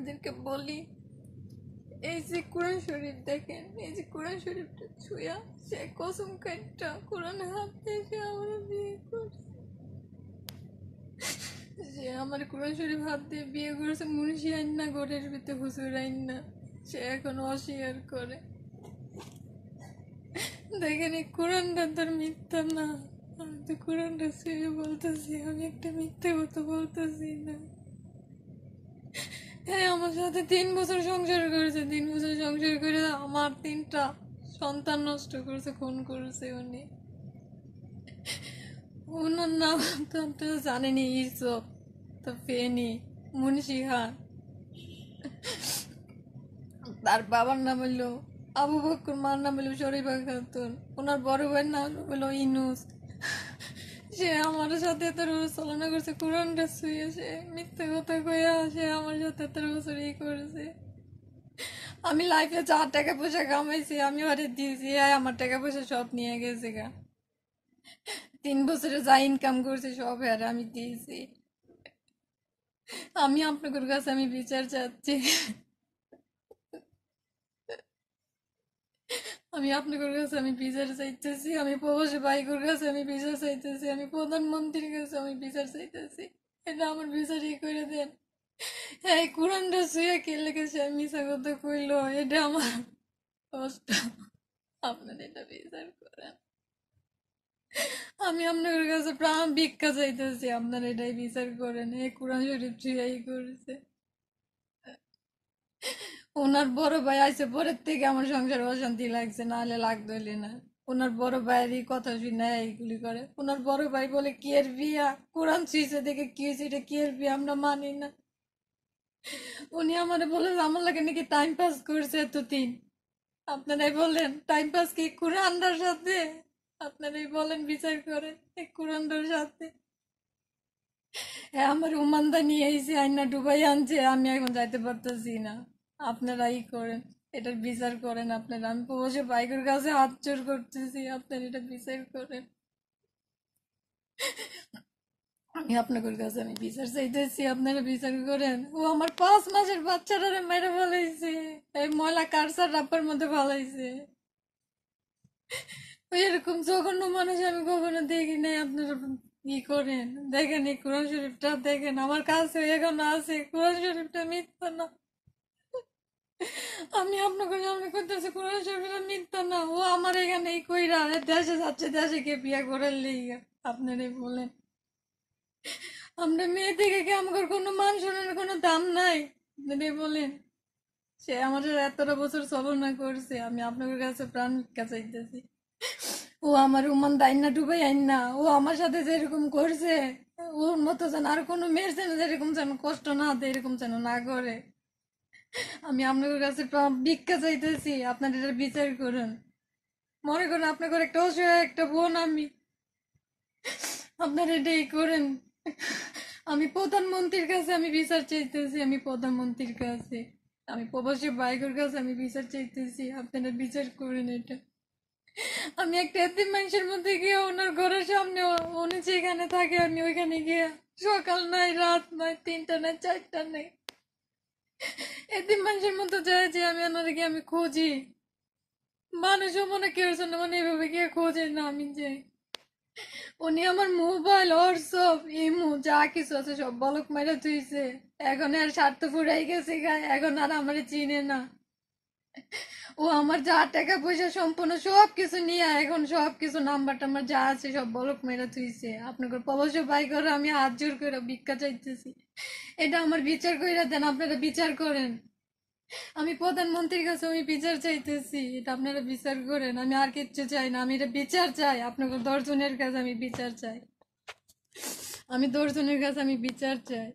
আপনাদেরকে বলি এই যে কোরআন শরীফ দেখেন এই যে কোরআন শরীফটা ছুঁয়া সে কসম কাটটা কোরআন হাত সে আমার বিয়ে করছে যে আমার কোরআন শরীফ হাত দিয়ে বিয়ে করেছে মুন্সি না ঘরের ভিতরে হুসুর না সে এখন অস্বীকার করে দেখেন এই কোরআনটা তোর মিথ্যা না আমি তো কোরআনটা ছুঁয়ে বলতেছি আমি একটা মিথ্যা কথা বলতেছি না হ্যাঁ আমার সাথে তিন বছর সংসার করেছে তিন বছর সংসার করে আমার তিনটা সন্তান নষ্ট করেছে খুন করেছে উনি ওনার নাম তো জানেনি ইসব তো ফেনি মুন্সি খান তার বাবার নাম হলো আবু বক্কর মার নাম হলো শরীফা খাতুন ওনার বড় ভাইয়ের নাম হলো ইনুস সে আমার সাথে এত চালনা করছে কোরআনটা শুয়ে সে মিথ্যে কথা কইয়া সে আমার সাথে এত বছর ই করেছে আমি লাইফে চার টাকা পয়সা কামাইছি আমি ওরে দিয়েছি আর আমার টাকা পয়সা সব নিয়ে গেছে গা তিন বছরে যা ইনকাম করছে সব আর আমি দিয়েছি আমি আপনাদের কাছে আমি বিচার চাচ্ছি আমি আপনাদের কাছে আমি বিচার চাইতেছি আমি ভাই করে কাছে আমি বিচার চাইতেছি আমি প্রধানমন্ত্রীর কাছে আমি বিচার চাইতেছি এটা আমার বিচার ই করে দেন এই কুরানটা শুয়ে কেলে গেছে আমি মিশা কথা এটা আমার কষ্ট আপনার এটা বিচার করেন আমি আপনাদের কাছে প্রাণ ভিক্ষা চাইতেছি আপনার এটাই বিচার করেন এই কোরআন শরীফ শুয়ে করেছে ওনার বড় ভাই আইসে পরের থেকে আমার সংসার অশান্তি লাগছে নাহলে লাগতো না ওনার বড় ভাইয়েরই কথা শুনে এইগুলি করে ওনার বড় ভাই বলে কি এর বিয়া কোরআন সুইচে দেখে কি হয়েছে এটা কি এর বিয়া আমরা মানি না উনি আমার বলে আমার লাগে নাকি টাইম পাস করছে এতদিন আপনারাই বললেন টাইম পাস কি কোরআনটার সাথে আপনারাই বলেন বিচার করে এই কোরআনটার সাথে আমার উমানদা নিয়ে এসে আইনা ডুবাই আনছে আমি এখন যাইতে পারতেছি না আপনারাই করেন এটার বিচার করেন আপনারা আমি বসে বাইকের কাছে হাত চোর করতেছি আপনার এটা বিচার করেন আমি আপনাদের কাছে আমি বিচার চাইতেছি আপনারা বিচার করেন ও আমার পাঁচ মাসের রে মেরে ফেলাইছে এই ময়লা কারসার রাপার মধ্যে ওই এরকম জঘন্য মানুষ আমি কখনো দেখি নাই আপনারা ই করেন দেখেন এই কোরআন শরীফটা দেখেন আমার কাছে এখনো আছে কোরআন শরীফটা মিথ্যা না আমি আপনাকে সামনে করতেছি কোন শরীফ মিথ্যা না ও আমার এখানে কইরা দেশে যাচ্ছে দেশে কে বিয়া করার লিগে আপনারাই বলেন আমরা মেয়ে থেকে কি আমার কোনো মান শোনার কোনো দাম নাই আপনারাই বলেন সে আমাদের এতটা বছর না করছে আমি আপনাদের কাছে প্রাণ ভিক্ষা চাইতেছি ও আমার উমান না ডুবাই আইন না ও আমার সাথে যেরকম করছে ওর মতো যেন আর কোনো মেয়ের যেন যেরকম যেন কষ্ট না এরকম যেন না করে আমি আপনার কাছে ভিক্ষা চাইতেছি আপনার এটা বিচার করুন মনে করুন আপনার একটা অসহায় একটা বোন আমি আপনার এটাই করেন আমি প্রধানমন্ত্রীর কাছে আমি বিচার চাইতেছি আমি প্রধানমন্ত্রীর কাছে আমি প্রবাসী বাইকের কাছে আমি বিচার চাইতেছি আপনারা বিচার করেন এটা আমি একটা এতিম মানুষের মধ্যে গিয়ে ওনার ঘরের সামনে উনি যেখানে থাকে আমি ওইখানে গিয়ে সকাল নাই রাত নাই তিনটা নাই চারটা নাই এদিন মানুষের মতো যায় যে আমি ওনাদেরকে আমি খুঁজি মানুষও মনে কেউ না মানে এভাবে গিয়ে খোঁজে না আমি যে উনি আমার মোবাইল হোয়াটসঅ্যাপ ইমো যা কিছু আছে সব বলক মেরে ধুইছে এখন আর স্বার্থ ফুরাই গেছে গায়ে এখন আর আমার চিনে না ও আমার যা টাকা পয়সা সম্পূর্ণ সব কিছু নিয়ে এখন সব কিছু নাম্বার টাম্বার যা আছে সব বলক মেরে ধুইছে আপনাকে প্রবাস বাই করে আমি হাত জোর করে ভিক্ষা চাইতেছি এটা আমার বিচার কইরা দেন আপনারা বিচার করেন আমি প্রধানমন্ত্রীর কাছে আমি বিচার চাইতেছি এটা আপনারা বিচার করেন আমি আর কিচ্ছু চাই না আমি এটা বিচার চাই আপনাকে দশজনের কাছে আমি বিচার চাই আমি দশজনের কাছে আমি বিচার চাই